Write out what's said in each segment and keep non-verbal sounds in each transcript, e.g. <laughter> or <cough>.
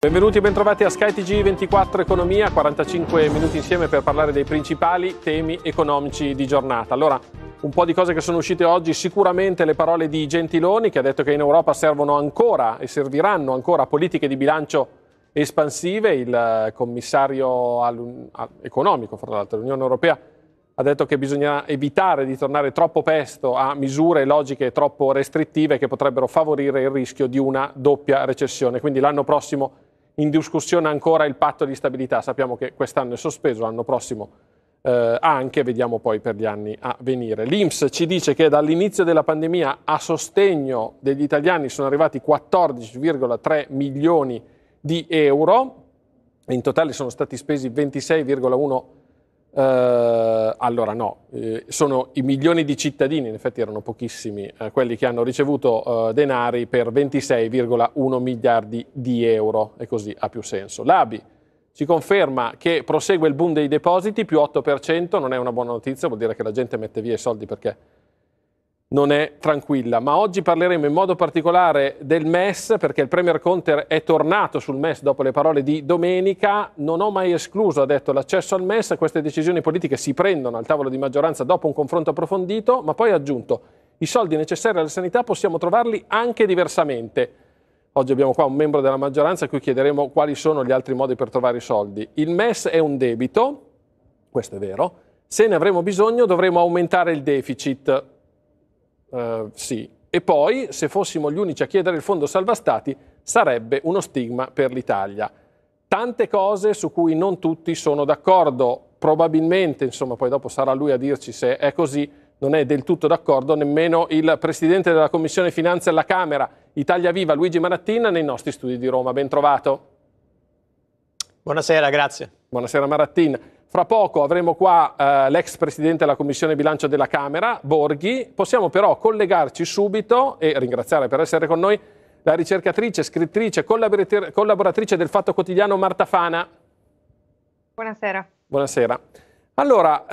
Benvenuti e bentrovati a skytg 24 Economia, 45 minuti insieme per parlare dei principali temi economici di giornata. Allora, un po' di cose che sono uscite oggi, sicuramente le parole di Gentiloni che ha detto che in Europa servono ancora e serviranno ancora politiche di bilancio espansive, il eh, commissario economico, fra l'altro, dell'Unione Europea ha detto che bisogna evitare di tornare troppo presto a misure logiche troppo restrittive che potrebbero favorire il rischio di una doppia recessione. Quindi l'anno prossimo in discussione ancora il patto di stabilità, sappiamo che quest'anno è sospeso, l'anno prossimo eh, anche, vediamo poi per gli anni a venire. L'Inps ci dice che dall'inizio della pandemia a sostegno degli italiani sono arrivati 14,3 milioni di euro, in totale sono stati spesi 26,1 milioni Uh, allora no, eh, sono i milioni di cittadini, in effetti erano pochissimi, eh, quelli che hanno ricevuto eh, denari per 26,1 miliardi di euro e così ha più senso. L'ABI ci conferma che prosegue il boom dei depositi, più 8%, non è una buona notizia, vuol dire che la gente mette via i soldi perché non è tranquilla, ma oggi parleremo in modo particolare del MES perché il Premier Conte è tornato sul MES dopo le parole di domenica, non ho mai escluso, ha detto, l'accesso al MES, queste decisioni politiche si prendono al tavolo di maggioranza dopo un confronto approfondito, ma poi ha aggiunto, i soldi necessari alla sanità possiamo trovarli anche diversamente. Oggi abbiamo qua un membro della maggioranza a cui chiederemo quali sono gli altri modi per trovare i soldi. Il MES è un debito, questo è vero, se ne avremo bisogno dovremo aumentare il deficit eh, sì. E poi, se fossimo gli unici a chiedere il fondo salva stati, sarebbe uno stigma per l'Italia. Tante cose su cui non tutti sono d'accordo, probabilmente, insomma, poi dopo sarà lui a dirci se è così, non è del tutto d'accordo nemmeno il presidente della Commissione Finanze alla Camera, Italia Viva, Luigi Marattina, nei nostri studi di Roma. Ben trovato. Buonasera, grazie. Buonasera Marattina. Fra poco avremo qua eh, l'ex presidente della Commissione Bilancio della Camera, Borghi. Possiamo però collegarci subito e ringraziare per essere con noi la ricercatrice, scrittrice, collaboratrice del Fatto Quotidiano Marta Fana. Buonasera. Buonasera. Allora,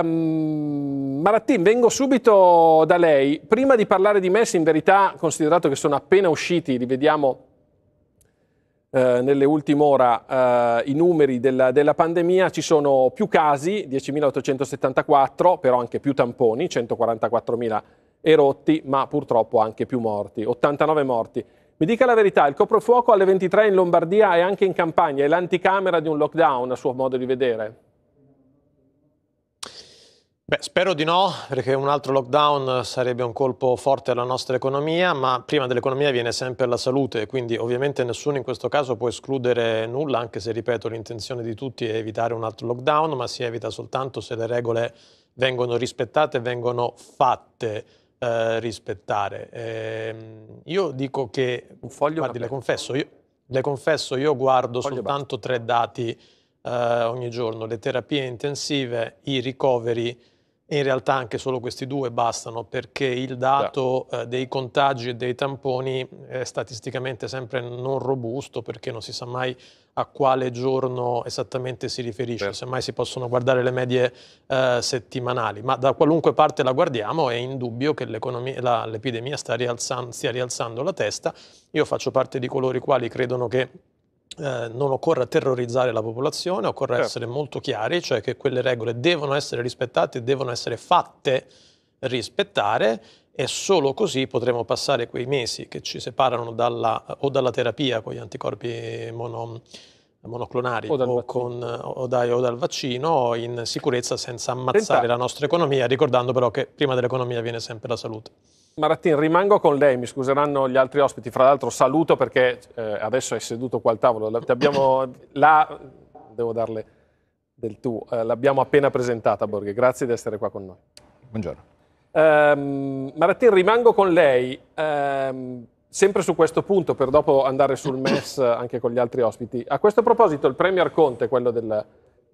ehm, Marattin, vengo subito da lei. Prima di parlare di Messi, in verità, considerato che sono appena usciti, li vediamo eh, nelle ultime ore eh, i numeri della, della, pandemia, ci sono più casi, 10.874, però anche più tamponi, 144.000 erotti, ma purtroppo anche più morti, 89 morti. Mi dica la verità, il coprofuoco alle 23 in Lombardia e anche in Campania è l'anticamera di un lockdown, a suo modo di vedere? Beh, spero di no, perché un altro lockdown sarebbe un colpo forte alla nostra economia, ma prima dell'economia viene sempre la salute, quindi ovviamente nessuno in questo caso può escludere nulla, anche se, ripeto, l'intenzione di tutti è evitare un altro lockdown, ma si evita soltanto se le regole vengono rispettate e vengono fatte eh, rispettare. Eh, io dico che, Un Foglio guardi, le confesso, io, le confesso, io guardo soltanto basso. tre dati eh, ogni giorno, le terapie intensive, i ricoveri, in realtà anche solo questi due bastano perché il dato eh, dei contagi e dei tamponi è statisticamente sempre non robusto perché non si sa mai a quale giorno esattamente si riferisce, Beh. Certo. semmai si possono guardare le medie eh, settimanali, ma da qualunque parte la guardiamo è indubbio che la, l'epidemia sta rialzan- stia rialzando la testa. Io faccio parte di coloro i quali credono che eh, non occorre terrorizzare la popolazione, occorre certo. essere molto chiari, cioè che quelle regole devono essere rispettate, devono essere fatte rispettare e solo così potremo passare quei mesi che ci separano dalla, o dalla terapia con gli anticorpi mono, monoclonari o, dal o, con, o, dai, o, dal vaccino in sicurezza senza ammazzare Senta. la nostra economia, ricordando però che prima dell'economia viene sempre la salute. Marattin, rimango con lei, mi scuseranno gli altri ospiti, fra l'altro saluto perché eh, adesso è seduto qua al tavolo, l'abbiamo, <laughs> la, devo darle del tu, eh, l'abbiamo appena presentata Borghe, grazie di essere qua con noi. Buongiorno. Um, ehm, Marattin, rimango con lei, um, sempre su questo punto per dopo andare sul <clears throat> MES anche con gli altri ospiti. A questo proposito il Premier Conte, quello del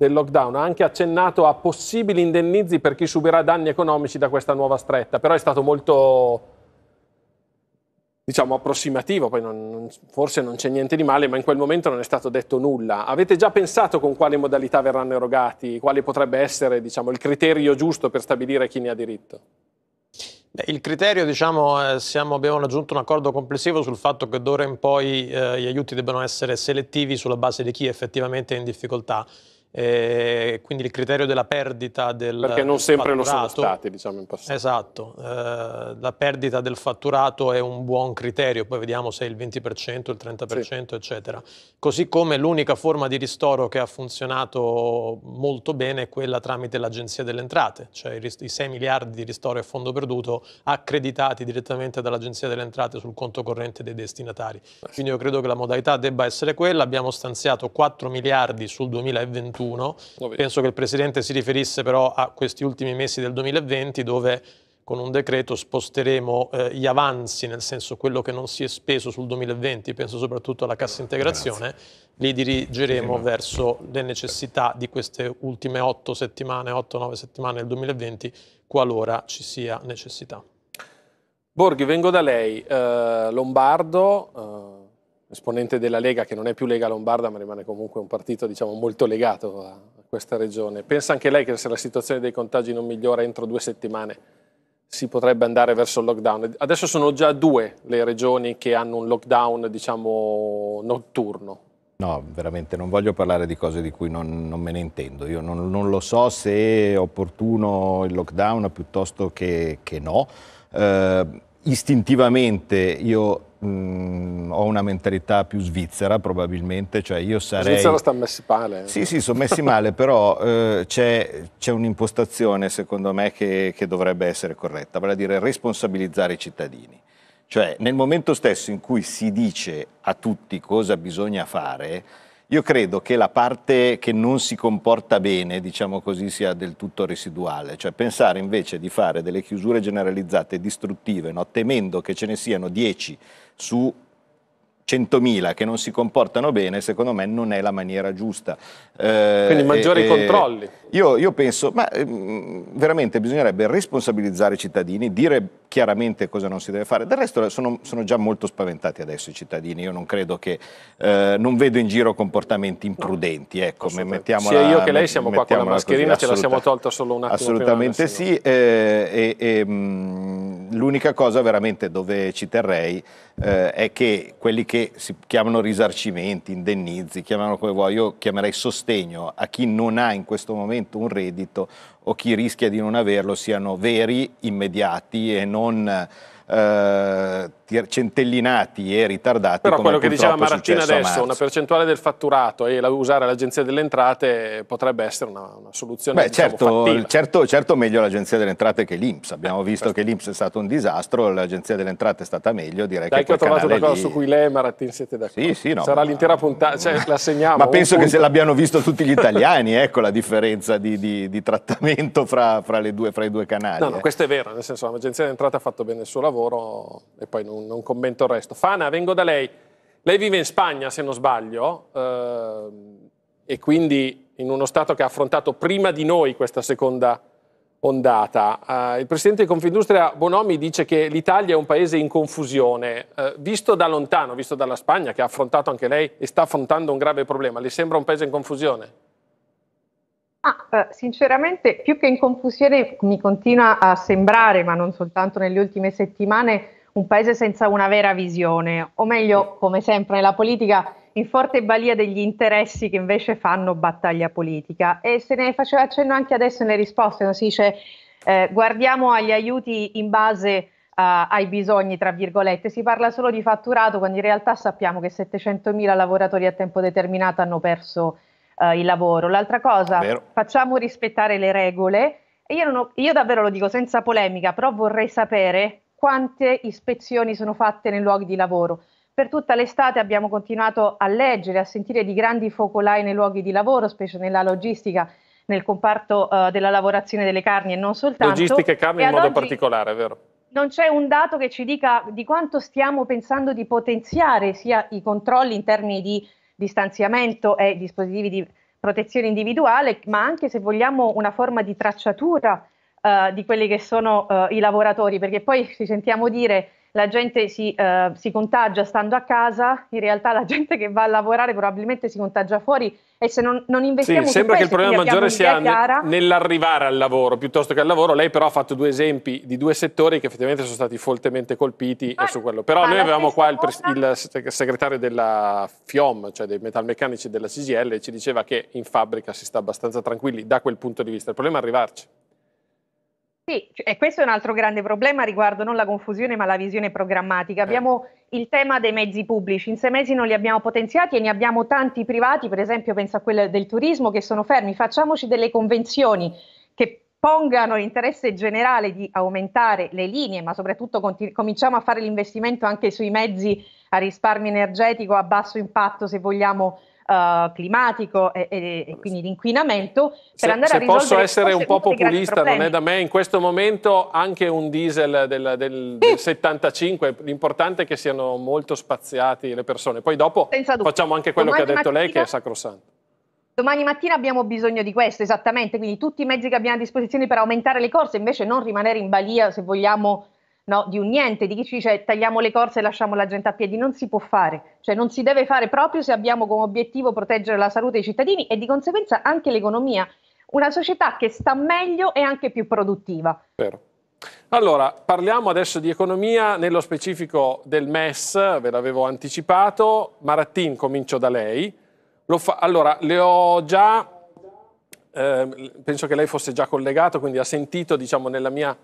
del lockdown ha anche accennato a possibili indennizi per chi subirà danni economici da questa nuova stretta, però è stato molto diciamo approssimativo, poi non, non, forse non c'è niente di male, ma in quel momento non è stato detto nulla. Avete già pensato con quale modalità verranno erogati, quale potrebbe essere diciamo, il criterio giusto per stabilire chi ne ha diritto? il criterio, diciamo, eh, siamo, abbiamo raggiunto un accordo complessivo sul fatto che d'ora in poi eh, gli aiuti debbano essere selettivi sulla base di chi effettivamente è in difficoltà eh, quindi il criterio della perdita del Perché non sempre lo sono stati, diciamo, in passato. Esatto, eh, la perdita del fatturato è un buon criterio, poi vediamo se è il 20%, il 30%, sì. eccetera. Così come l'unica forma di ristoro che ha funzionato molto bene è quella tramite l'Agenzia delle Entrate, cioè i, i 6 miliardi di ristoro a fondo perduto accreditati direttamente dall'Agenzia delle Entrate sul conto corrente dei destinatari. Eh quindi io credo che la modalità debba essere quella, abbiamo stanziato 4 miliardi sul 2021 2021. Penso che il Presidente si riferisse però a questi ultimi mesi del 2020 dove con un decreto sposteremo eh, gli avanzi, nel senso quello che non si è speso sul 2020, penso soprattutto alla cassa integrazione, Grazie. li dirigeremo sì, verso le necessità di queste ultime 8 settimane, 8-9 settimane del 2020, qualora ci sia necessità. Borghi, vengo da lei, eh, Lombardo, eh, esponente della Lega, che non è più Lega Lombarda, ma rimane comunque un partito diciamo, molto legato a questa regione. Pensa anche lei che se la situazione dei contagi non migliora entro due settimane si potrebbe andare verso il lockdown? Adesso sono già due le regioni che hanno un lockdown diciamo, notturno. No, veramente non voglio parlare di cose di cui non, non me ne intendo. Io non, non, lo so se è opportuno il lockdown piuttosto che, che no. Eh, istintivamente io Mm, ho una mentalità più svizzera probabilmente, cioè io sarei... Svizzera sta messi male. Sì, sì, sono messi male, però eh, c'è, c'è, un'impostazione secondo me che, che, dovrebbe essere corretta, vale a dire responsabilizzare i cittadini. Cioè nel momento stesso in cui si dice a tutti cosa bisogna fare, io credo che la parte che non si comporta bene, diciamo così, sia del tutto residuale, cioè pensare invece di fare delle chiusure generalizzate distruttive, no? temendo che ce ne siano 10 su 100.000 che non si comportano bene, secondo me non è la maniera giusta. Eh, Quindi maggiori eh, controlli. Io, io penso, ma eh, veramente bisognerebbe responsabilizzare i cittadini, dire chiaramente cosa non si deve fare. Del resto sono, sono già molto spaventati adesso i cittadini, io non credo che, eh, non vedo in giro comportamenti imprudenti, ecco, Sia io che lei siamo qua con la mascherina, così, ce la siamo tolta solo un attimo. Assolutamente sì, eh, e, e mh, mm, l'unica cosa veramente dove ci terrei eh, è che quelli che si chiamano risarcimenti, indennizi, chiamano come vuoi, io chiamerei sostegno a chi non ha in questo momento un reddito o chi rischia di non averlo siano veri, immediati e non eh, Er-, centellinati e ritardati. Però quello che diceva Marattina adesso, una percentuale del fatturato e la, usare l'Agenzia delle Entrate potrebbe essere una, una soluzione Beh, diciamo, certo, certo, certo, meglio l'Agenzia delle Entrate che l'Inps. Abbiamo eh, visto questo. che l'Inps è stato un disastro, l'Agenzia delle Entrate è stata meglio. Direi Dai, che, che ho trovato una cosa lì... su cui lei e Marattin siete d'accordo. Sì, sì, no, Sarà ma... l'intera puntata, cioè, la segniamo. ma penso punto. che se l'abbiano visto tutti gli italiani, <laughs> ecco la differenza di, di, di trattamento fra, fra, due, fra, i due canali. No, no, eh. questo è vero, nel senso l'Agenzia delle Entrate ha fatto bene il suo lavoro e poi non non, non commento il resto. Fana, vengo da lei. Lei vive in Spagna, se non sbaglio, eh, e quindi in uno Stato che ha affrontato prima di noi questa seconda ondata. Eh, il Presidente di Confindustria Bonomi dice che l'Italia è un paese in confusione. Eh, visto da lontano, visto dalla Spagna, che ha affrontato anche lei e sta affrontando un grave problema, le sembra un paese in confusione? Ah, eh, sinceramente, più che in confusione mi continua a sembrare, ma non soltanto nelle ultime settimane, un paese senza una vera visione, o meglio, come sempre nella politica, in forte balia degli interessi che invece fanno battaglia politica. E se ne faceva accenno anche adesso nelle risposte, no? si dice eh, guardiamo agli aiuti in base Uh, ai bisogni, tra virgolette. Si parla solo di fatturato quando in realtà sappiamo che 700.000 lavoratori a tempo determinato hanno perso uh, il lavoro. L'altra cosa, facciamo rispettare le regole. E io, ho, io davvero lo dico senza polemica, però vorrei sapere quante ispezioni sono fatte nei luoghi di lavoro. Per tutta l'estate abbiamo continuato a leggere, a sentire di grandi focolai nei luoghi di lavoro, specie nella logistica, nel comparto uh, della lavorazione delle carni e non soltanto. Logistica e carni e in modo particolare, è vero? Non c'è un dato che ci dica di quanto stiamo pensando di potenziare sia i controlli in termini di distanziamento e dispositivi di protezione individuale, ma anche se vogliamo una forma di tracciatura uh, di quelli che sono uh, i lavoratori, perché poi ci sentiamo dire la gente si, uh, si, contagia stando a casa, in realtà la <laughs> gente che va a lavorare probabilmente si contagia fuori e se non, non investiamo sì, sembra questo, che il problema maggiore sia chiara... nell'arrivare al lavoro piuttosto che al lavoro. Lei però ha fatto due esempi di due settori che effettivamente sono stati fortemente colpiti ma, ah, su quello. Però noi avevamo qua il, il, segretario della FIOM, cioè dei metalmeccanici della CGL, e ci diceva che in fabbrica si sta abbastanza tranquilli da quel punto di vista. Il problema è arrivarci. Sì, e questo è un altro grande problema riguardo non la confusione ma la visione programmatica. Abbiamo il tema dei mezzi pubblici, in sei mesi non li abbiamo potenziati e ne abbiamo tanti privati, per esempio penso a quelli del turismo che sono fermi. Facciamoci delle convenzioni che pongano l'interesse generale di aumentare le linee, ma soprattutto continu- cominciamo a fare l'investimento anche sui mezzi a risparmio energetico a basso impatto se vogliamo uh, climatico e, e, e, quindi l'inquinamento per se, andare se a risolvere... Se posso essere un po' populista, non è da me, in questo momento anche un diesel del, del, del 75, l'importante è che siano molto spaziati le persone, poi dopo facciamo anche quello Domani che ha detto mattina... lei che è sacrosanto. Domani mattina abbiamo bisogno di questo, esattamente, quindi tutti i mezzi che abbiamo a disposizione per aumentare le corse, invece non rimanere in balia se vogliamo no, di un niente, di chi ci dice tagliamo le corse e lasciamo la gente a piedi, non si può fare, cioè non si deve fare proprio se abbiamo come obiettivo proteggere la salute dei cittadini e di conseguenza anche l'economia. Una società che sta meglio e anche più produttiva. Vero. Allora, parliamo adesso di economia, nello specifico del MES, ve l'avevo anticipato. Marattin, comincio da lei. Fa... allora, le ho già, eh, penso che lei fosse già collegato, quindi ha sentito, diciamo, nella mia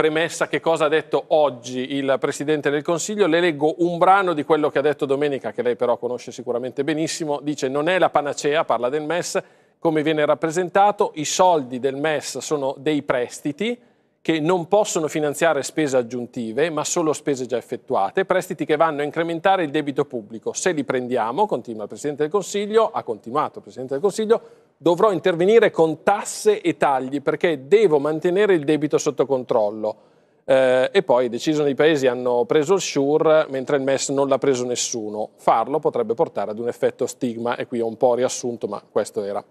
premessa che cosa ha detto oggi il Presidente del Consiglio, le leggo un brano di quello che ha detto domenica, che lei però conosce sicuramente benissimo, dice non è la panacea, parla del MES, come viene rappresentato, i soldi del MES sono dei prestiti che non possono finanziare spese aggiuntive, ma solo spese già effettuate, prestiti che vanno a incrementare il debito pubblico. Se li prendiamo, continua il Presidente del Consiglio, ha continuato il Presidente del Consiglio, dovrò intervenire con tasse e tagli perché devo mantenere il debito sotto controllo. Eh, e poi decine di paesi hanno preso il SURE mentre il MES non l'ha preso nessuno. Farlo potrebbe portare ad un effetto stigma e qui ho un po' riassunto, ma questo era.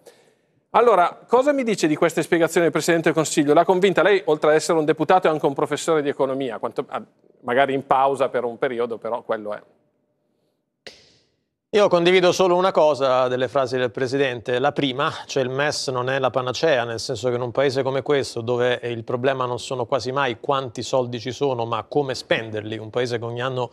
Allora, cosa mi dice di queste spiegazioni del Presidente del Consiglio? L'ha convinta? Lei, oltre ad essere un deputato, è anche un professore di economia, quanto, ah, magari in pausa per un periodo, però quello è. Io condivido solo una cosa delle frasi del Presidente, la prima, cioè il MES non è la panacea, nel senso che in un paese come questo, dove il problema non sono quasi mai quanti soldi ci sono, ma come spenderli, un paese che ogni anno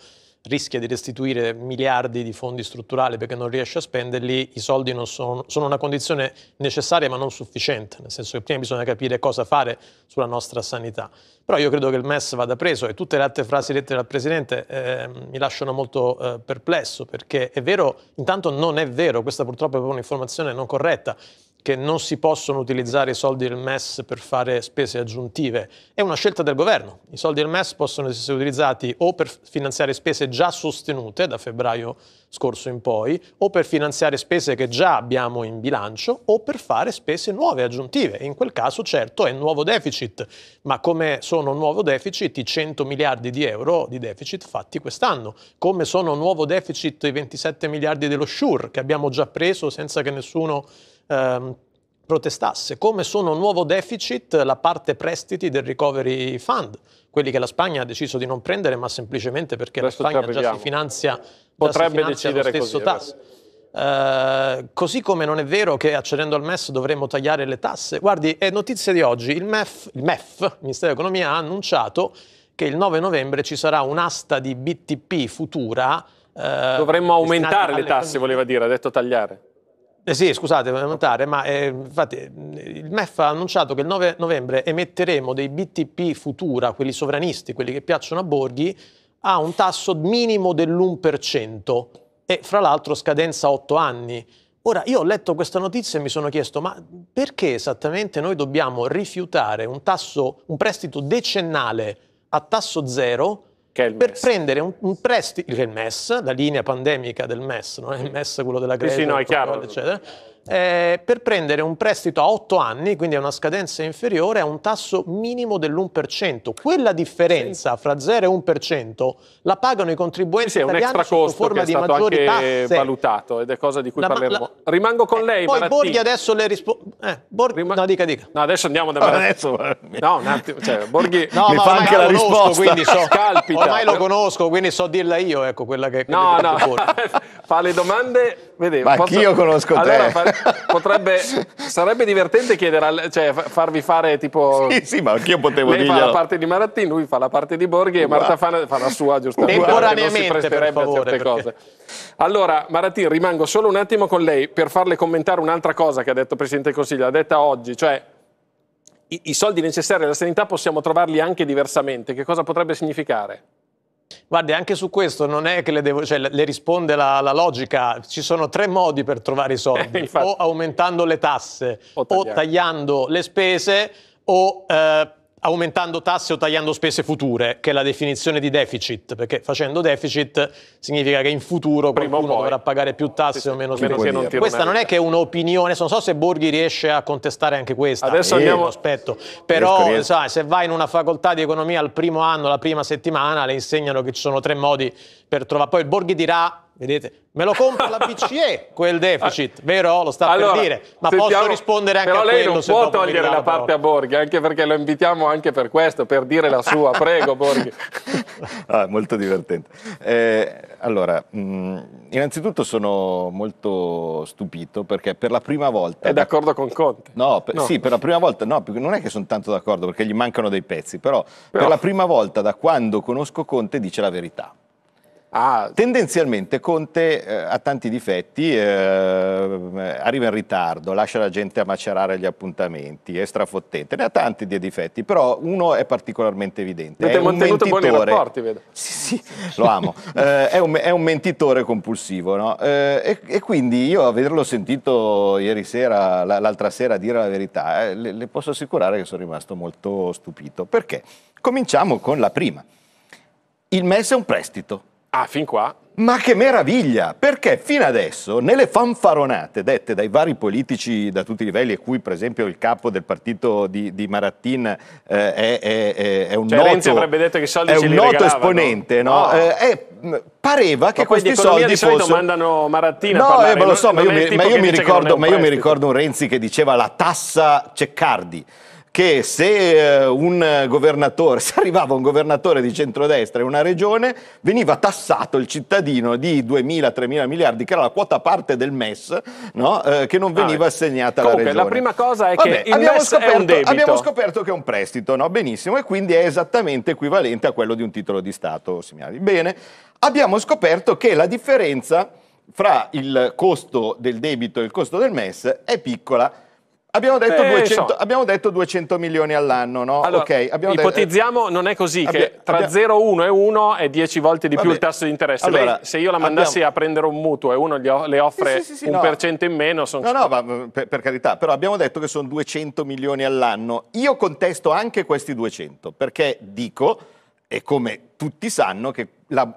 rischia di restituire miliardi di fondi strutturali perché non riesce a spenderli, i soldi sono, sono, una condizione necessaria ma non sufficiente, nel senso che prima bisogna capire cosa fare sulla nostra sanità. Però io credo che il MES vada preso e tutte le altre frasi dette dal Presidente eh, mi lasciano molto eh, perplesso perché è vero, intanto non è vero, questa purtroppo è un'informazione non corretta, che non si possono utilizzare i soldi del MES per fare spese aggiuntive. È una scelta del governo. I soldi del MES possono essere utilizzati o per finanziare spese già sostenute da febbraio scorso in poi, o per finanziare spese che già abbiamo in bilancio, o per fare spese nuove aggiuntive. In quel caso, certo, è nuovo deficit, ma come sono nuovo deficit i 100 miliardi di euro di deficit fatti quest'anno? Come sono nuovo deficit i 27 miliardi dello SURE che abbiamo già preso senza che nessuno ehm, protestasse, come sono nuovo deficit la parte prestiti del recovery fund, quelli che la Spagna ha deciso di non prendere, ma semplicemente perché adesso la Spagna già si finanzia, Potrebbe già si finanzia lo stesso tasso. Uh, eh, così come non è vero che accedendo al MES dovremmo tagliare le tasse. Guardi, è notizia di oggi, il MEF, il MEF, il Ministero dell'Economia, ha annunciato che il 9 novembre ci sarà un'asta di BTP futura. Uh, Dovremmo aumentare le tasse, voleva dire, ha detto tagliare. Eh sì, scusate, voglio notare, ma eh, infatti il MEF ha annunciato che il 9 novembre emetteremo dei BTP futura, quelli sovranisti, quelli che piacciono a Borghi, a un tasso minimo dell'1% e fra l'altro scadenza 8 anni. Ora, io ho letto questa notizia e mi sono chiesto, ma perché esattamente noi dobbiamo rifiutare un, tasso, un prestito decennale a tasso zero per prendere un, un prestito, il MES, la linea pandemica del MES, non è il MES quello della Grecia, sì, sì, no, è chiaro. eccetera eh, per prendere un prestito a 8 anni, quindi a una scadenza inferiore, a un tasso minimo dell'1%. Quella differenza sì. fra 0 e 1% la pagano i contribuenti sì, sì, italiani sotto forma di maggiori tasse. valutato ed è cosa di cui la, parleremo. La... Rimango con eh, lei, Poi Maratti. Borghi adesso le risponde... Eh, Borghi... Rima... No, dica, dica. No, adesso andiamo da Maratti. Adesso... Eh, no, un attimo, cioè, Borghi <laughs> no, mi fa anche la conosco, risposta. Quindi so... Ormai lo conosco, quindi so dirla io, ecco, quella che... No, no, <laughs> fa le domande Vedi, Ma posso... io conosco allora, te. Fa... Potrebbe... <laughs> Sarebbe divertente chiedere, al... cioè, farvi fare tipo... Sì, sì, ma anch'io potevo dire. Lei fa la parte di Marattini, lui fa la parte di Borghi e Marta fa... fa, la sua, giustamente. Temporaneamente, per favore. Perché... Cose. Allora, Marattini, rimango solo un attimo con lei per farle commentare un'altra cosa che ha detto il Presidente del Consiglio, ha detta oggi, cioè i soldi necessari alla sanità possiamo trovarli anche diversamente. Che cosa potrebbe significare? Guardi, anche su questo non è che le, devo, cioè, le risponde la, la, logica, ci sono tre modi per trovare i soldi, <laughs> eh, o aumentando le tasse, o tagliando, o tagliando le spese, o eh, aumentando tasse o tagliando spese future, che è la definizione di deficit, perché facendo deficit significa che in futuro Prima qualcuno dovrà pagare più tasse sì, o meno spese. non questa non è che è un'opinione, non so se Borghi riesce a contestare anche questa, Adesso eh, andiamo... aspetto. però sai, se vai in una facoltà di economia al primo anno, la prima settimana, le insegnano che ci sono tre modi per trovare, poi il Borghi dirà vedete, me lo compra la BCE quel deficit, <laughs> vero? Lo sta allora, per dire, ma sentiamo, posso rispondere anche a quello. Però lei non può togliere la parte a Borghi, anche perché lo invitiamo anche per questo, per dire la sua. <laughs> Prego Borghi. Ah, molto divertente. Eh, allora, mh, mm, innanzitutto sono molto stupito perché per la prima volta... È d'accordo con Conte? No, per, no. sì, per la prima volta, no, non è che sono tanto d'accordo perché gli mancano dei pezzi, però, però per la prima volta da quando conosco Conte dice la verità. Ah, tendenzialmente Conte eh, ha tanti difetti, eh, arriva in ritardo, lascia la gente a macerare gli appuntamenti, è strafottente, ne ha tanti di difetti, però uno è particolarmente evidente. Avete mantenuto mentitore. buoni rapporti, vedo. Sì, sì, lo amo. eh, è, un, è, un, mentitore compulsivo, no? Eh, e, e, quindi io averlo sentito ieri sera, l'altra sera, dire la verità, eh, le, le posso assicurare che sono rimasto molto stupito. Perché? Cominciamo con la prima. Il MES è un prestito Ah, fin qua? Ma che meraviglia! Perché fino adesso, nelle fanfaronate dette dai vari politici da tutti i livelli, e cui per esempio il capo del partito di, di Marattin eh, è, è, è, un cioè, noto, Renzi avrebbe detto che i soldi è un noto esponente, no? no. Eh, è, mm, pareva che questi soldi di fossero... mandano Marattina no, eh, ma lo so, ma io, ma io mi ricordo, ma io mi ricordo un Renzi che diceva la tassa Ceccardi che se eh, un governatore, <laughs> se arrivava un governatore di centrodestra in una regione, veniva tassato il cittadino di 2.000-3.000 miliardi, che era la quota parte del MES, no? eh, che non ah, veniva ah, assegnata alla regione. La prima cosa è Vabbè, che abbiamo scoperto, abbiamo scoperto, che è un prestito, no? benissimo, e quindi è esattamente equivalente a quello di un titolo di Stato. Segnali. Bene, abbiamo scoperto che la differenza fra il costo del debito e il costo del MES è piccola Abbiamo detto, eh, 200, so. abbiamo detto, 200, milioni all'anno, no? Allora, okay, ipotizziamo, detto, eh, non è così, abbi- che tra abbi- 0,1 e 1 è 10 volte di vabbè. più il tasso di interesse. Allora, Lei, se io la mandassi abbiamo... a prendere un mutuo e uno o- le offre sì, sì, sì, un no. per cento in meno, sono... No, no, ma mm, per, per, carità, però abbiamo detto che sono 200 milioni all'anno. Io contesto anche questi 200, perché dico, e come tutti sanno, che la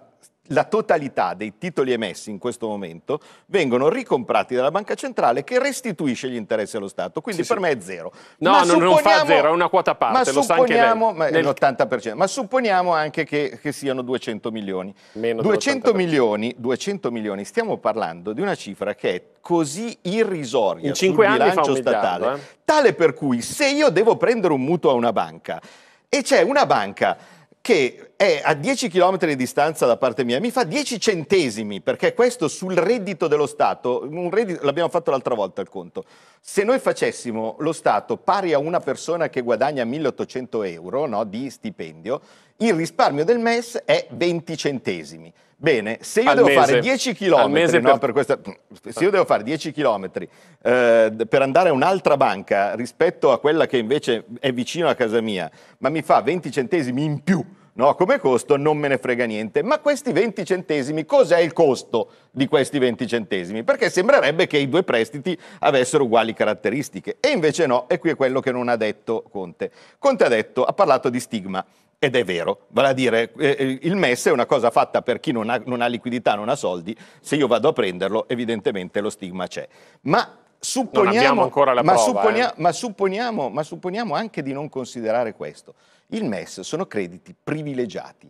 la totalità dei titoli emessi in questo momento vengono ricomprati dalla banca centrale che restituisce gli interessi allo Stato. Quindi sì, per sì. me è zero. No, ma non, non fa zero, è una quota a parte, lo sa anche lei. Ma, Nel... l'80%, ma supponiamo anche che, che siano 200 milioni. 200 milioni. 200 milioni, stiamo parlando di una cifra che è così irrisoria in sul bilancio statale, eh? tale per cui se io devo prendere un mutuo a una banca e c'è una banca che è a 10 km di distanza da parte mia, mi fa 10 centesimi, perché questo sul reddito dello Stato, reddito, l'abbiamo fatto l'altra volta il conto, se noi facessimo lo Stato pari a una persona che guadagna 1800 euro no, di stipendio, il risparmio del MES è 20 centesimi. Bene, se io al devo mese. fare 10 km, no, per... Per questa... se io devo fare 10 km eh, per andare a un'altra banca rispetto a quella che invece è vicino a casa mia, ma mi fa 20 centesimi in più no, come costo, non me ne frega niente. Ma questi 20 centesimi, cos'è il costo di questi 20 centesimi? Perché sembrerebbe che i due prestiti avessero uguali caratteristiche, e invece no, e qui è quello che non ha detto Conte. Conte ha detto, ha parlato di stigma. Ed è vero, vale a dire, eh, eh, il MES è una cosa fatta per chi non ha, non ha liquidità, non ha soldi, se io vado a prenderlo evidentemente lo stigma c'è. Ma Supponiamo, prova, ma, supponia eh. ma, supponiamo, ma supponiamo anche di non considerare questo. Il MES sono crediti privilegiati.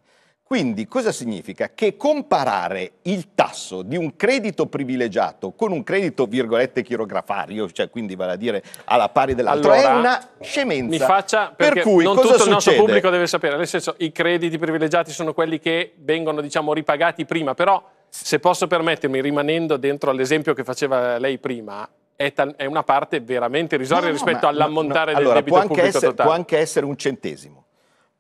Quindi cosa significa? Che comparare il tasso di un credito privilegiato con un credito virgolette chirografario, cioè quindi vale a dire alla pari dell'altro, allora, è una scemenza. Mi faccia, per cui non tutto succede? il nostro pubblico deve sapere, nel senso i crediti privilegiati sono quelli che vengono diciamo ripagati prima, però se posso permettermi, rimanendo dentro all'esempio che faceva lei prima, è, una parte veramente irrisoria no, rispetto all'ammontare no, no. Allora, del debito pubblico essere, totale. Può anche essere un centesimo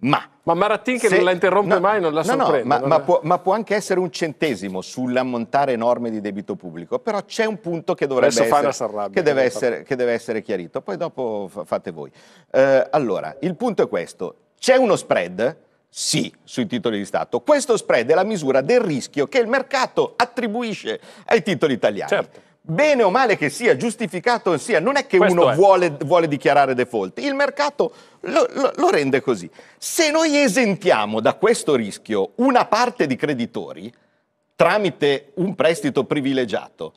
ma, ma Marattin che se, non la interrompe no, mai non la sorprende. No, no, ma, ma, può, ma, può, anche essere un centesimo sull'ammontare enorme di debito pubblico, però c'è un punto che dovrebbe essere che, deve eh, essere, che deve essere chiarito, poi dopo fate voi. Eh, allora, il punto è questo, c'è uno spread? Sì, sui titoli di Stato. Questo spread è la misura del rischio che il mercato attribuisce ai titoli italiani. Certo bene o male che sia, giustificato sia, non è che Questo uno è. Vuole, vuole, dichiarare default, il mercato lo, lo, lo rende così. Se noi esentiamo da questo rischio una parte di creditori tramite un prestito privilegiato,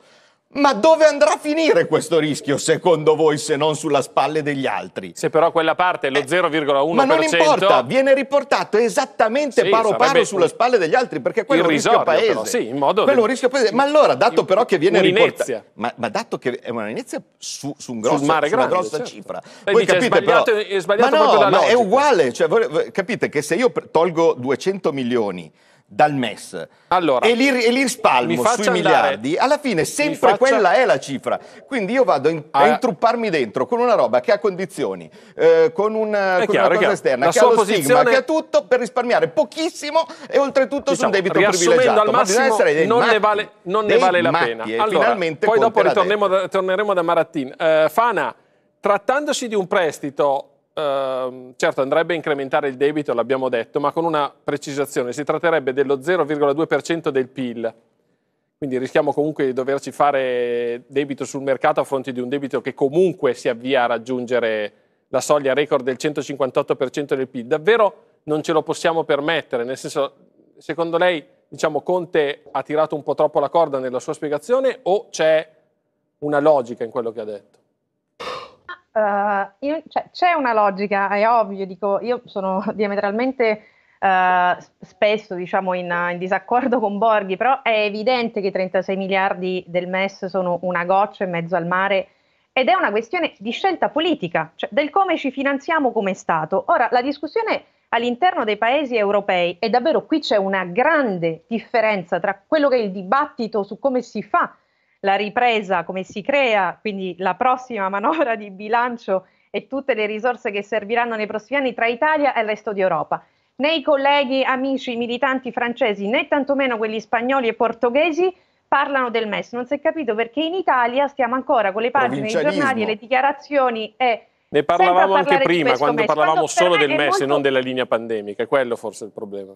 ma dove andrà a finire questo rischio, secondo voi, se non sulla spalle degli altri? Se però quella parte è lo eh, 0,1%. Ma non importa, viene riportato esattamente sì, paro paro sulla spalle degli altri, perché quello è un rischio paese. sì, in modo quello è un rischio paese. Ma allora, dato in, però che viene riportato. Ma, ma, dato che è un'inezia su, su, un grosso, su mare grande, una grossa certo. cifra. Lei voi dice, capite, è sbagliato, però, è sbagliato ma no, ma logica. è uguale. Cioè, voi, capite che se io tolgo 200 milioni dal MES allora, e, li, e li risparmo sui andare, miliardi, alla fine sempre faccia... quella è la cifra. Quindi io vado in, a eh. intrupparmi dentro con una roba che ha condizioni, eh, con, una, con chiaro, una cosa esterna, che ha lo posizione... stigma, che ha tutto per risparmiare pochissimo e oltretutto diciamo, su un debito privilegiato. Al massimo, ma dei non, matti, ne vale, non ne vale la pena. Allora, poi dopo ritorneremo da, torneremo da Maratin. Uh, Fana, trattandosi di un prestito Ehm, certo, andrebbe a incrementare il debito, l'abbiamo detto, ma con una precisazione, si tratterebbe dello 0,2% del PIL. Quindi rischiamo comunque di doverci fare debito sul mercato a fronte di un debito che comunque si avvia a raggiungere la soglia record del 158% del PIL. Davvero non ce lo possiamo permettere, nel senso, secondo lei, diciamo, Conte ha tirato un po' troppo la corda nella sua spiegazione o c'è una logica in quello che ha detto? uh, eh, io, cioè, c'è una logica, è ovvio, dico, io sono <laughs> diametralmente uh, spesso diciamo, in, in, disaccordo con Borghi, però è evidente che i 36 miliardi del MES sono una goccia in mezzo al mare ed è una questione di scelta politica, cioè del come ci finanziamo come Stato. Ora, la discussione all'interno dei paesi europei, e davvero qui c'è una grande differenza tra quello che è il dibattito su come si fa la ripresa, come si crea, quindi la prossima manovra di bilancio e tutte le risorse che serviranno nei prossimi anni tra Italia e il resto d'Europa. Europa. Né i colleghi, amici, militanti francesi, né tantomeno quelli spagnoli e portoghesi parlano del MES. Non si è capito perché in Italia stiamo ancora con le pagine dei giornali e le dichiarazioni e ne parlavamo anche prima, quando MES. parlavamo quando solo del MES e molto... non della linea pandemica, quello forse è il problema.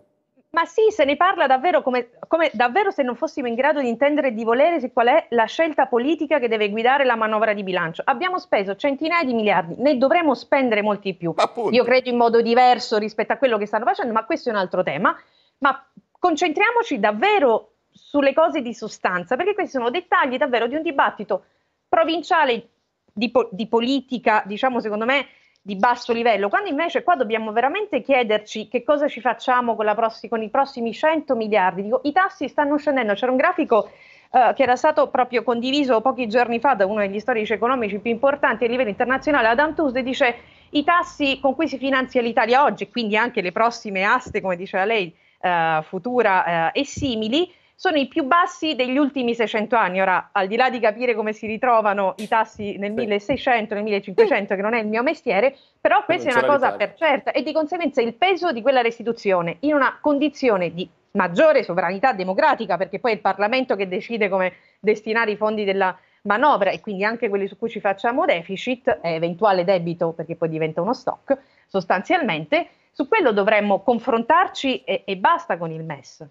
Ma sì, se ne parla davvero come, come davvero se non fossimo in grado di intendere e di volere qual è la scelta politica che deve guidare la manovra di bilancio. Abbiamo speso centinaia di miliardi, ne dovremmo spendere molti più. Io credo in modo diverso rispetto a quello che stanno facendo, ma questo è un altro tema. Ma concentriamoci davvero sulle cose di sostanza, perché questi sono dettagli davvero di un dibattito provinciale di, po- di politica, diciamo secondo me, di basso livello, quando invece qua dobbiamo veramente chiederci che cosa ci facciamo con, pross- con i prossimi 100 miliardi. Dico, I tassi stanno scendendo, c'era un grafico eh, che era stato proprio condiviso pochi giorni fa da uno degli storici economici più importanti a livello internazionale, Adam Tuesday, dice i tassi con cui si finanzia l'Italia oggi, quindi anche le prossime aste, come diceva lei, eh, futura eh, e simili, sono i più bassi degli ultimi 600 anni. Ora, al di là di capire come si ritrovano i tassi nel 1600, nel 1500, che non è il mio mestiere, però questa è una cosa per certa e di conseguenza il peso di quella restituzione in una condizione di maggiore sovranità democratica, perché poi è il Parlamento che decide come destinare i fondi della manovra e quindi anche quelli su cui ci facciamo deficit, eventuale debito perché poi diventa uno stock sostanzialmente, su quello dovremmo confrontarci e, e basta con il MES.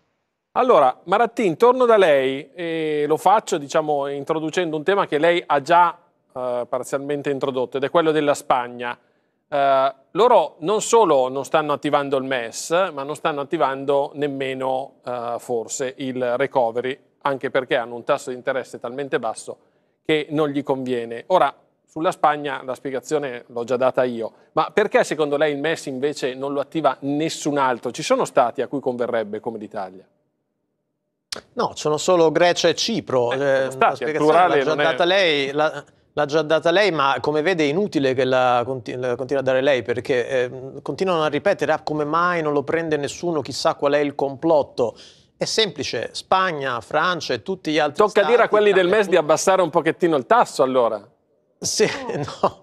Allora, Marattin, torno da lei e lo faccio diciamo, introducendo un tema che lei ha già eh, parzialmente introdotto ed è quello della Spagna. Eh, loro non solo non stanno attivando il MES, ma non stanno attivando nemmeno eh, forse il recovery, anche perché hanno un tasso di interesse talmente basso che non gli conviene. Ora, sulla Spagna la spiegazione l'ho già data io, ma perché secondo lei il MES invece non lo attiva nessun altro? Ci sono stati a cui converrebbe come l'Italia? No, sono solo Grecia e Cipro. Eh, stati, eh, la spiegazione l'ha già data è... lei. La... L'ha già data lei, ma come vede è inutile che la, continu- la continui a dare lei perché eh, continuano a ripetere ah, come mai non lo prende nessuno, chissà qual è il complotto. È semplice, Spagna, Francia e tutti gli altri. Tocca stati, dire a quelli del MES di abbassare un pochettino il tasso allora. Sì, oh. <laughs> no.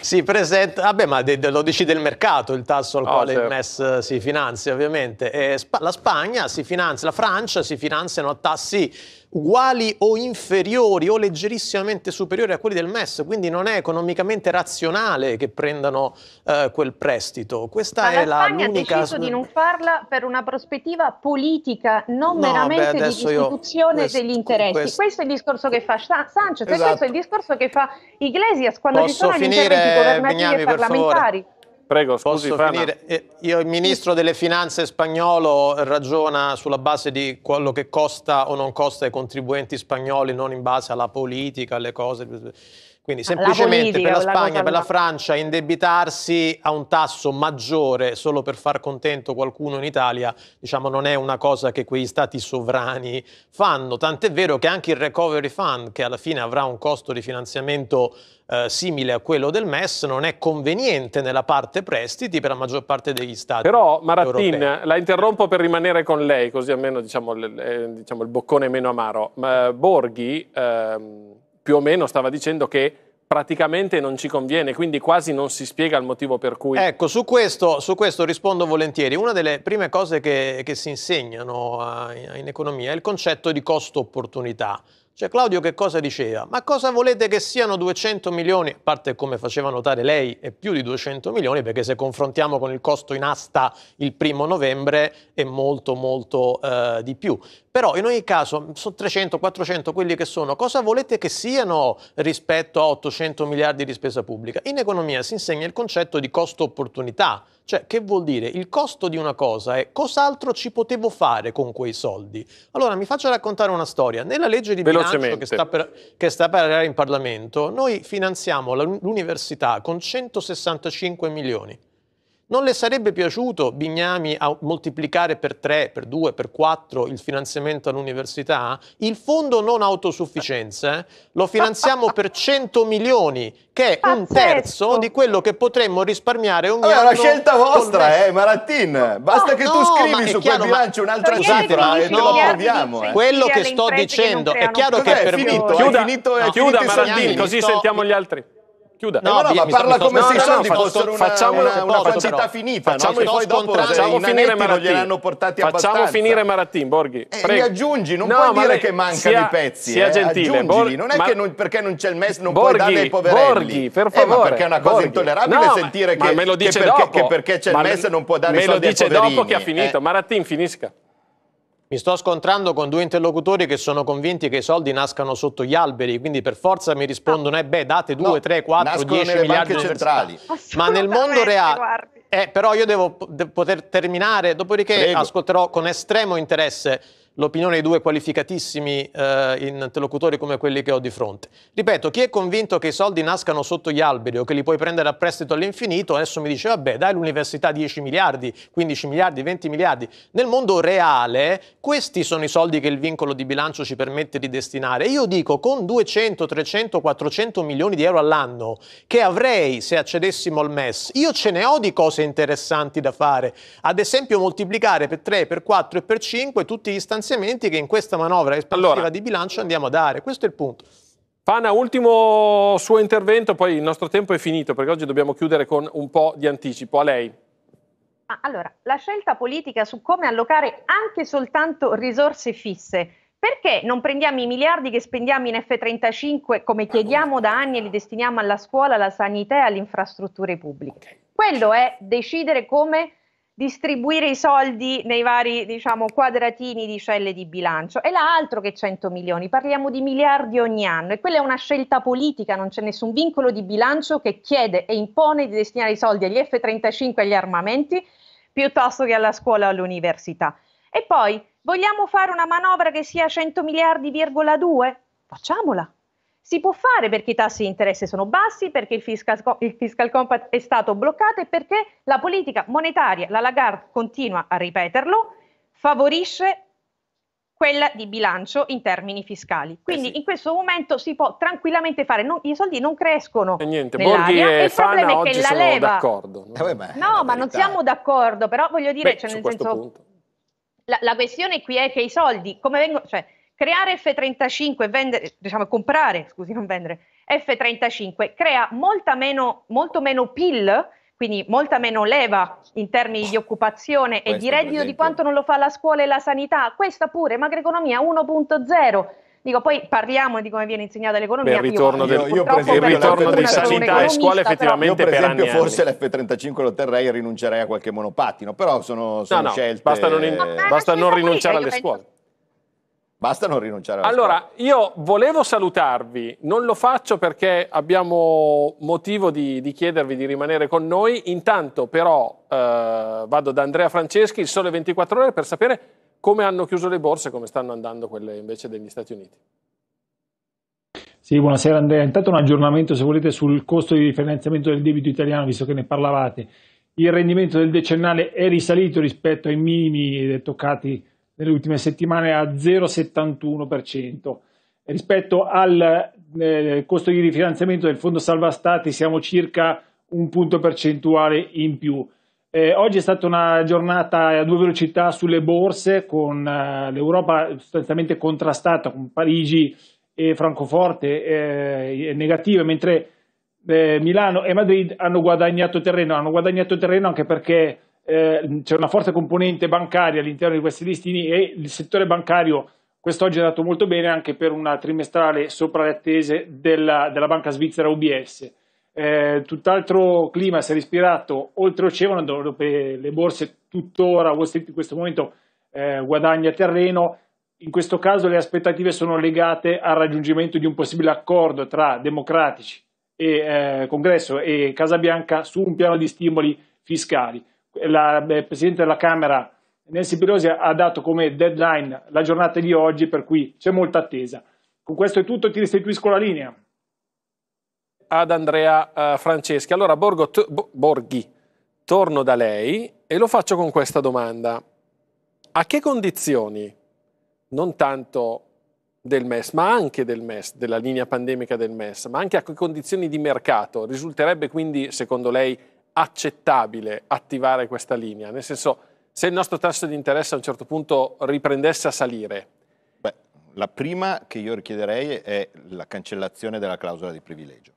si presenta, vabbè ma de, de, lo decide il mercato il tasso al oh, quale certo. il MES eh, si finanzia ovviamente, eh, Sp la Spagna si finanzia, la Francia si finanziano a tassi uguali o inferiori o leggerissimamente superiori a quelli del MES, quindi non è economicamente razionale che prendano eh, quel prestito. Questa Ma è la Spagna l'unica... ha deciso di non farla per una prospettiva politica, non no, meramente beh, di istituzione questo, degli interessi. Questo... questo... è il discorso che fa San- Sanchez esatto. questo è il esatto. discorso che fa Iglesias quando Posso ci sono gli interventi governativi e parlamentari. Prego, scusi, Posso finire? Eh, io, il ministro delle finanze spagnolo ragiona sulla base di quello che costa o non costa ai contribuenti spagnoli, non in base alla politica, alle cose. Quindi semplicemente politica, per la Spagna, e per la Francia indebitarsi a un tasso maggiore solo per far contento qualcuno in Italia, diciamo, non è una cosa che quegli stati sovrani fanno. Tant'è vero che anche il Recovery Fund, che alla fine avrà un costo di finanziamento eh, simile a quello del MES, non è conveniente nella parte prestiti per la maggior parte degli stati. Però Maratin, europei. la interrompo per rimanere con lei, così almeno diciamo, eh, diciamo il boccone è meno amaro. Ma, Borghi. Ehm più o meno stava dicendo che praticamente non ci conviene, quindi quasi non si spiega il motivo per cui. Ecco, su questo, su questo rispondo volentieri. Una delle prime cose che, che si insegnano ah, in economia è il concetto di costo-opportunità. Cioè Claudio che cosa diceva? Ma cosa volete che siano 200 milioni? A parte come faceva notare lei, è più di 200 milioni perché se confrontiamo con il costo in asta il primo novembre è molto molto eh, di più. Però in ogni caso sono 300, 400 quelli che sono. Cosa volete che siano rispetto a 800 miliardi di spesa pubblica? In economia si insegna il concetto di costo opportunità. Cioè, che vuol dire? Il costo di una cosa è cos'altro ci potevo fare con quei soldi. Allora, mi faccio raccontare una storia. Nella legge di bilancio che sta, per, che sta per arrivare in Parlamento, noi finanziamo l'università con 165 milioni. Non le sarebbe piaciuto Bignami a moltiplicare per 3, per 2, per 4 il finanziamento all'università? Il fondo non autosufficienza eh, lo finanziamo per 100 milioni, che è Pazzesco. un terzo di quello che potremmo risparmiare ogni allora, anno. È una scelta vostra, eh, Maratin. Basta no, che tu scrivi su chiaro, quel bilancio un'altra cifra e no, proviamo. Eh. Quello che sto dicendo che è chiaro che è per me... Chiuda, chiuda Maratin, così sentiamo gli altri. Chiuda. No, eh, no, parla come se i soldi fossero una, facciamo una, una, una quantità finita. Facciamo, no? poi dopo facciamo finire Maratin. facciamo finire Maratin, Borghi. Eh, li aggiungi, non no, puoi dire che manca di pezzi. Sia eh, gentile. non è che perché non c'è il MES non Borghi, puoi dare ai poverelli. Borghi, per eh, favore. ma perché è una cosa intollerabile sentire che, perché, c'è il MES non può dare ai soldi ai poverini. Me lo dice dopo che ha finito. Eh. Maratin, finisca. Mi sto scontrando con due interlocutori che sono convinti che i soldi nascano sotto gli alberi, quindi per forza mi rispondono, eh beh, date 2, 3, 4, 10 miliardi centrali. Ma nel mondo reale... Eh, però io devo poter terminare, dopodiché Prego. ascolterò con estremo interesse l'opinione di due qualificatissimi eh, interlocutori come quelli che ho di fronte. Ripeto, chi è convinto che i soldi nascano sotto gli alberi o che li puoi prendere a prestito all'infinito, adesso mi dice, vabbè, dai l'università 10 miliardi, 15 miliardi, 20 miliardi. Nel mondo reale questi sono i soldi che il vincolo di bilancio ci permette di destinare. Io dico, con 200, 300, 400 milioni di euro all'anno che avrei se accedessimo al MES, io ce ne ho di cose interessanti da fare. Ad esempio moltiplicare per 3, per 4 e per 5 tutti gli stanziamenti finanziamenti che in questa manovra espansiva allora, di bilancio andiamo a dare. Questo è il punto. Fana, ultimo suo intervento, poi il nostro tempo è finito perché oggi dobbiamo chiudere con un po' di anticipo. A lei. Ah, allora, la scelta politica su come allocare anche soltanto risorse fisse perché non prendiamo i miliardi che spendiamo in F35 come ah, chiediamo da anni e li destiniamo alla scuola, alla sanità e alle infrastrutture pubbliche? Quello è decidere come distribuire i soldi nei vari diciamo, quadratini di celle di bilancio e l'altro che 100 milioni, parliamo di miliardi ogni anno e quella è una scelta politica, non c'è nessun vincolo di bilancio che chiede e impone di destinare i soldi agli F-35 e agli armamenti piuttosto che alla scuola o all'università. E poi vogliamo fare una manovra che sia 100 miliardi,2? Facciamola, si può fare perché i tassi di interesse sono bassi, perché il fiscal, il fiscal compact è stato bloccato e perché la politica monetaria, la Lagarde continua a ripeterlo, favorisce quella di bilancio in termini fiscali. Eh Quindi eh sì. in questo momento si può tranquillamente fare, non, i soldi non crescono. Eh, e niente, Borghi e il Fana problema è che la leva... d'accordo. Eh, beh, no, ma non siamo d'accordo, però voglio dire, beh, cioè, nel senso... La, la, questione qui è che i soldi, come vengono... Cioè, Creare F35 vendere, diciamo comprare, scusi, non vendere, F35 crea meno, molto meno PIL, quindi molta meno leva in termini di occupazione Questo e di reddito di quanto non lo fa la scuola e la sanità. Questa pure, macroeconomia 1.0. Dico, poi parliamo di come viene insegnata l'economia. Beh, io, del, io per il ritorno di sanità e scuola effettivamente io per, esempio anni forse l'F35 lo terrei e rinuncerei a qualche monopattino, però sono, sono no, no, scelte... Basta non, in, eh, basta non rinunciare alle scuole. Basta non rinunciare alla Allora, squadra. io volevo salutarvi, non lo faccio perché abbiamo motivo di, di chiedervi di rimanere con noi. Intanto però eh, vado da Andrea Franceschi, il sole 24 ore, per sapere come hanno chiuso le borse e come stanno andando quelle invece degli Stati Uniti. Sì, buonasera Andrea. Intanto un aggiornamento, se volete, sul costo di finanziamento del debito italiano, visto che ne parlavate. Il rendimento del decennale è risalito rispetto ai minimi eh, toccati nelle ultime settimane a 0,71%. Rispetto al eh, costo di rifinanziamento del Fondo Salva Stati siamo circa un punto percentuale in più. Eh, oggi è stata una giornata a due velocità sulle borse, con eh, l'Europa sostanzialmente contrastata, con Parigi e Francoforte eh, negative, mentre eh, Milano e Madrid hanno guadagnato terreno. Hanno guadagnato terreno anche perché eh, c'è una forte componente bancaria all'interno di questi listini e il settore bancario quest'oggi è andato molto bene anche per una trimestrale sopra le attese della, della banca svizzera UBS. Eh, tutt'altro clima si è respirato oltreoceano dove le borse tuttora, Wall in questo momento eh, guadagna terreno. In questo caso le aspettative sono legate al raggiungimento di un possibile accordo tra democratici e eh, congresso e Casa Bianca su un piano di stimoli fiscali la eh, Presidente della Camera Nancy Pelosi ha dato come deadline la giornata di oggi, per cui c'è molta attesa. Con questo è tutto, ti restituisco la linea. Ad Andrea uh, Franceschi. Allora, Borgo, Bo Borghi, torno da lei e lo faccio con questa domanda. A che condizioni, non tanto del MES, ma anche del MES, della linea pandemica del MES, ma anche a che condizioni di mercato, risulterebbe quindi, secondo lei, accettabile attivare questa linea? Nel senso, se il nostro tasso di interesse a un certo punto riprendesse a salire? Beh, la prima che io richiederei è la cancellazione della clausola di privilegio.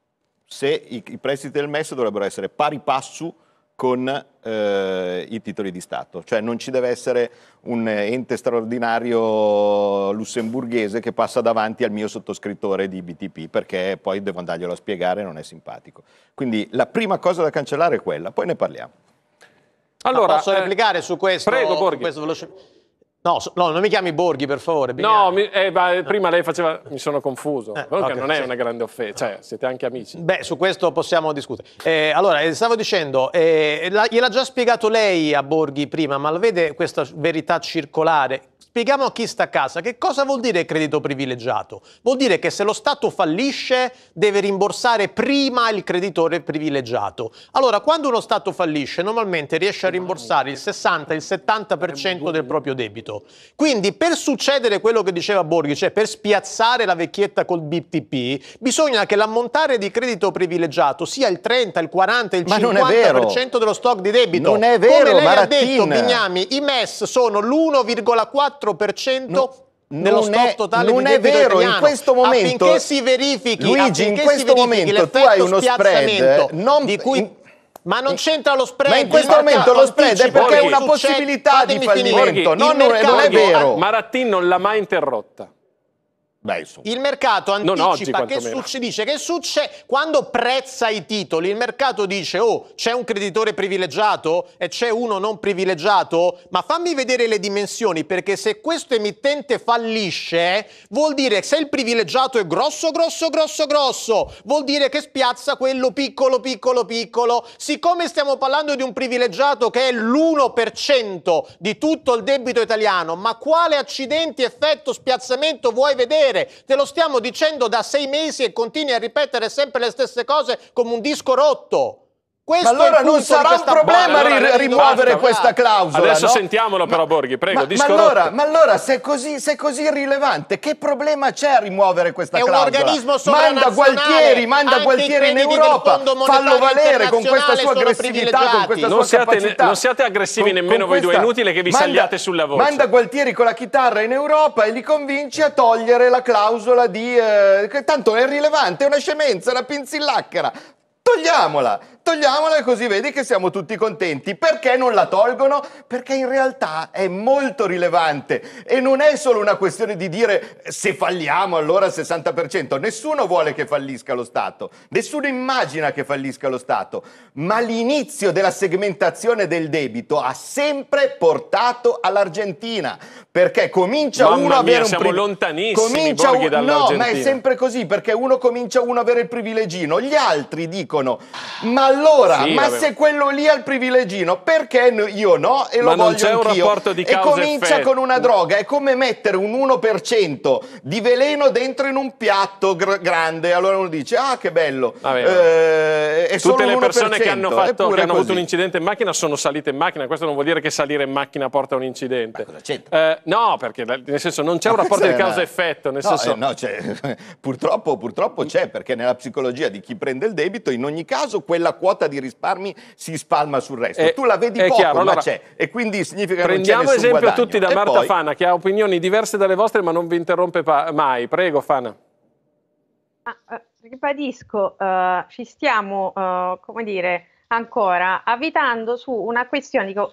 Se i, i prestiti del MES dovrebbero essere pari passo con eh, i titoli di Stato, cioè non ci deve essere un ente straordinario lussemburghese che passa davanti al mio sottoscrittore di BTP perché poi devo andarglielo a spiegare, e non è simpatico. Quindi la prima cosa da cancellare è quella, poi ne parliamo. Allora, Ma posso eh, replicare eh, su questo? Prego, Borghi. Su questo velocemente. No, so, no, non mi chiami Borghi, per favore. No, mi, eh, ma, prima lei faceva... Mi sono confuso. Eh, okay, non è sì. una grande offesa. Cioè, siete anche amici. Beh, su questo possiamo discutere. Eh, allora, eh, stavo dicendo, eh, la, gliel'ha già spiegato lei a Borghi prima, ma lo vede questa verità circolare Spieghiamo a chi sta a casa che cosa vuol dire credito privilegiato. Vuol dire che se lo Stato fallisce deve rimborsare prima il creditore privilegiato. Allora, quando uno Stato fallisce, normalmente riesce a rimborsare il 60, il 70% del proprio debito. Quindi, per succedere quello che diceva Borghi, cioè per spiazzare la vecchietta col BTP, bisogna che l'ammontare di credito privilegiato sia il 30, il 40, il 50% dello stock di debito. Non è vero, Come lei Barattin. ha detto, Bignami, i MES sono l'1,4 4% no. Nello non è, totale non è vero, in questo momento affinché si verifichi Luigi, in questo momento tu hai uno spread non, di cui in, ma non c'entra lo spread. Ma in questo momento lo spread è perché è una possibilità di fallimento. Non, non, è vero. Marattin non l'ha mai interrotta. Beh, il mercato anticipa che succe, dice che succede quando prezza i titoli. Il mercato dice: Oh, c'è un creditore privilegiato e c'è uno non privilegiato. Ma fammi vedere le dimensioni, perché se questo emittente fallisce, vuol dire che se il privilegiato è grosso, grosso, grosso, grosso, vuol dire che spiazza quello piccolo, piccolo, piccolo. Siccome stiamo parlando di un privilegiato che è l'1% di tutto il debito italiano, ma quale accidenti, effetto, spiazzamento vuoi vedere? dire. Te lo stiamo dicendo da sei mesi e continui a ripetere sempre le stesse cose come un disco rotto. Questo allora non sarà un problema allora, rimuovere basta, questa clausola. Adesso no? sentiamolo però, ma, Borghi, prego. Ma, ma, allora, ma allora, se è così, se è così rilevante, che problema c'è a rimuovere questa è clausola? Manda Gualtieri, manda Gualtieri in Europa, fallo valere con questa sua aggressività, con questa non sua siate, capacità. Non siate aggressivi con, nemmeno con voi due, è inutile che vi manda, sagliate sulla voce. Manda Gualtieri con la chitarra in Europa e li convinci a togliere la clausola di... Eh, che tanto è irrilevante, è una scemenza, è una pinzillacchera togliamola, togliamola e così vedi che siamo tutti contenti. Perché non la tolgono? Perché in realtà è molto rilevante e non è solo una questione di dire eh, se falliamo allora il 60%, nessuno vuole che fallisca lo Stato, nessuno immagina che fallisca lo Stato, ma l'inizio della segmentazione del debito ha sempre portato all'Argentina, perché comincia Mamma uno a avere un siamo lontanissimi comincia un... No, ma è sempre così, perché uno comincia uno a avere il privilegino, gli altri dicono dicono ma allora, sì, ma se quello lì ha il privilegino, perché io no e lo ma voglio non c'è anch'io? Un di causa e comincia effetto. con una droga, è come mettere un 1% di veleno dentro in un piatto gr- grande, allora uno dice ah che bello. Eh, è Tutte le persone che hanno, fatto, che hanno avuto un incidente in macchina sono salite in macchina, questo non vuol dire che salire in macchina porta a un incidente. Eh, no, perché nel senso non c'è un rapporto di causa-effetto. Nel no, senso... Eh, no, <laughs> purtroppo, purtroppo c'è, perché nella psicologia di chi prende il debito in ogni caso quella quota di risparmi si spalma sul resto. Eh, tu la vedi poco, chiaro, allora, c'è. E quindi significa che non c'è Prendiamo esempio guadagno. tutti da e Marta poi... Fana, che ha opinioni diverse dalle vostre, ma non vi interrompe mai. Prego, Fana. Ah, eh, ribadisco, uh, ci stiamo, uh, come dire, ancora avvitando su una questione, dico,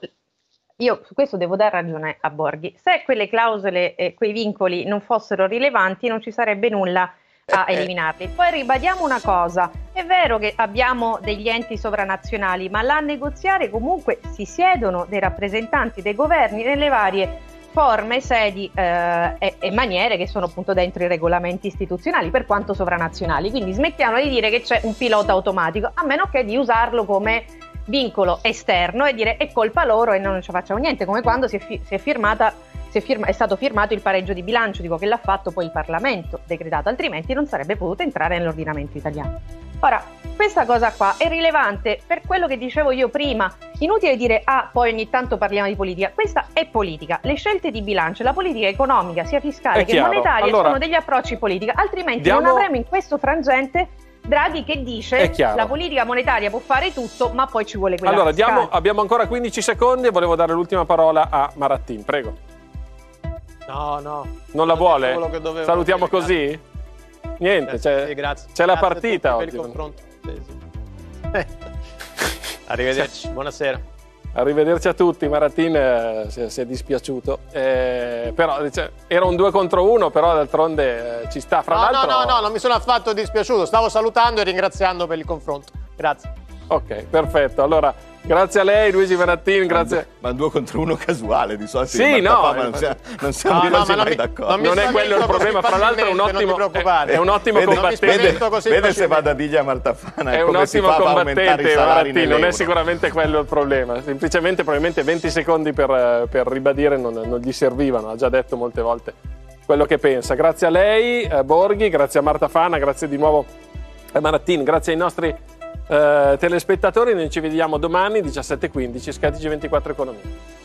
io su questo devo dare ragione a Borghi, se quelle clausole e quei vincoli non fossero rilevanti non ci sarebbe nulla a eliminarli. Poi ribadiamo una cosa, è vero che abbiamo degli enti sovranazionali, ma là a negoziare comunque si siedono dei rappresentanti dei governi nelle varie forme, sedi eh, e, e, maniere che sono appunto dentro i regolamenti istituzionali, per quanto sovranazionali. Quindi smettiamo di dire che c'è un pilota automatico, a meno che di usarlo come vincolo esterno e dire è colpa loro e non ci facciamo niente, come quando si è, fi- si è firmata firma, è stato firmato il pareggio di bilancio, dico che l'ha fatto poi il Parlamento decretato, altrimenti non sarebbe potuto entrare nell'ordinamento italiano. Ora, questa cosa qua è rilevante per quello che dicevo io prima. Inutile dire, ah, poi ogni tanto parliamo di politica. Questa è politica. Le scelte di bilancio, la politica economica, sia fiscale è che chiaro. monetaria, allora, sono degli approcci politica, altrimenti diamo... non avremo in questo frangente Draghi che dice che la politica monetaria può fare tutto, ma poi ci vuole quella Allora, diamo, abbiamo ancora 15 secondi e volevo dare l'ultima parola a Marattin, prego. No, no. Non la vuole? Salutiamo dire, così? Grazie. Niente, c'è, sì, grazie. c'è grazie la partita oggi. Sì, sì. <laughs> Arrivederci, buonasera. Arrivederci a tutti, Maratin eh, si, si è dispiaciuto, eh, però cioè, era un 2 contro 1, però d'altronde eh, ci sta fra no, l'altro. No, no, no, non mi sono affatto dispiaciuto, stavo salutando e ringraziando per il confronto. Grazie. Ok, perfetto. Allora Grazie a lei, Luigi Verattin, grazie. Ma due contro uno casuale, di solito. Sì, no. Fama, eh, non, sia, non siamo no, no, mai d'accordo. Non, non è quello il problema, fra l'altro è un ottimo, è un ottimo vede, combattente. Vede, vede se vada a dirgli a Martafana È un ottimo combattente, Verattin, non è sicuramente quello il problema. Semplicemente probabilmente 20 secondi per, eh, per ribadire non, non gli servivano, ha già detto molte volte quello che pensa. Grazie a lei, eh, Borghi, grazie a Marta Fana, grazie di nuovo a Marattin, grazie ai nostri eh, telespettatori, noi ci vediamo domani 17.15, scatici 24 Economia.